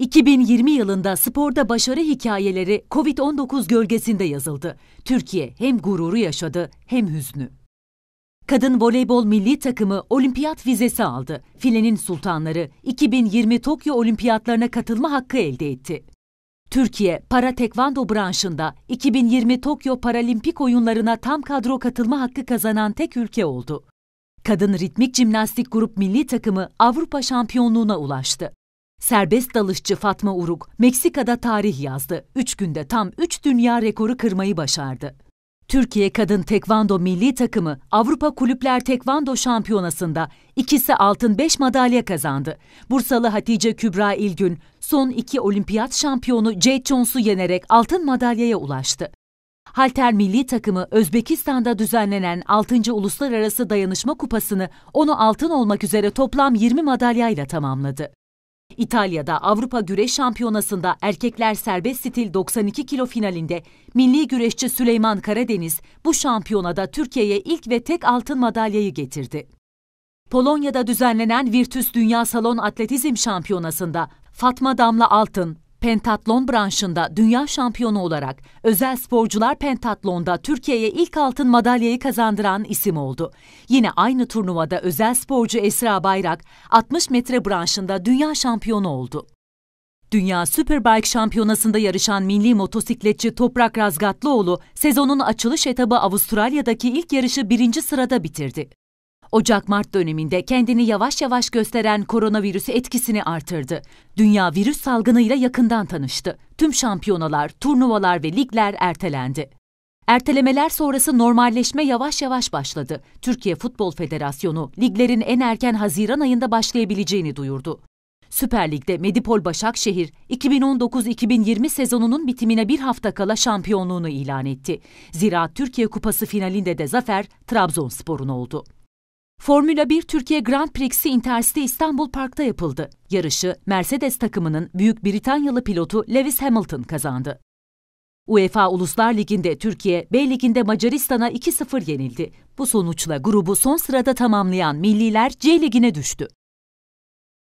2020 yılında sporda başarı hikayeleri Covid-19 gölgesinde yazıldı. Türkiye hem gururu yaşadı hem hüznü. Kadın voleybol milli takımı olimpiyat vizesi aldı. Filenin sultanları 2020 Tokyo olimpiyatlarına katılma hakkı elde etti. Türkiye, para tekvando branşında 2020 Tokyo Paralimpik oyunlarına tam kadro katılma hakkı kazanan tek ülke oldu. Kadın ritmik jimnastik grup milli takımı Avrupa şampiyonluğuna ulaştı. Serbest dalışçı Fatma Uruk, Meksika'da tarih yazdı. Üç günde tam üç dünya rekoru kırmayı başardı. Türkiye Kadın Tekvando Milli Takımı Avrupa Kulüpler Tekvando Şampiyonası'nda ikisi altın beş madalya kazandı. Bursalı Hatice Kübra İlgün son iki olimpiyat şampiyonu Jade Jones'u yenerek altın madalyaya ulaştı. Halter Milli Takımı Özbekistan'da düzenlenen 6. Uluslararası Dayanışma Kupası'nı onu altın olmak üzere toplam 20 madalyayla tamamladı. İtalya'da Avrupa Güreş Şampiyonası'nda erkekler serbest stil 92 kilo finalinde milli güreşçi Süleyman Karadeniz bu şampiyonada Türkiye'ye ilk ve tek altın madalyayı getirdi. Polonya'da düzenlenen Virtus Dünya Salon Atletizm Şampiyonası'nda Fatma Damla Altın, Pentatlon branşında dünya şampiyonu olarak özel sporcular pentatlonda Türkiye'ye ilk altın madalyayı kazandıran isim oldu. Yine aynı turnuvada özel sporcu Esra Bayrak 60 metre branşında dünya şampiyonu oldu. Dünya Superbike şampiyonasında yarışan milli motosikletçi Toprak Razgatlıoğlu sezonun açılış etabı Avustralya'daki ilk yarışı birinci sırada bitirdi. Ocak-Mart döneminde kendini yavaş yavaş gösteren koronavirüs etkisini artırdı. Dünya virüs salgınıyla yakından tanıştı. Tüm şampiyonalar, turnuvalar ve ligler ertelendi. Ertelemeler sonrası normalleşme yavaş yavaş başladı. Türkiye Futbol Federasyonu liglerin en erken Haziran ayında başlayabileceğini duyurdu. Süper Lig'de Medipol Başakşehir 2019-2020 sezonunun bitimine bir hafta kala şampiyonluğunu ilan etti. Zira Türkiye Kupası finalinde de zafer Trabzonspor'un oldu. Formula 1 Türkiye Grand Prix'si Intercity İstanbul Park'ta yapıldı. Yarışı Mercedes takımının Büyük Britanyalı pilotu Lewis Hamilton kazandı. UEFA Uluslar Ligi'nde Türkiye, B Ligi'nde Macaristan'a 2-0 yenildi. Bu sonuçla grubu son sırada tamamlayan Milliler C Ligi'ne düştü.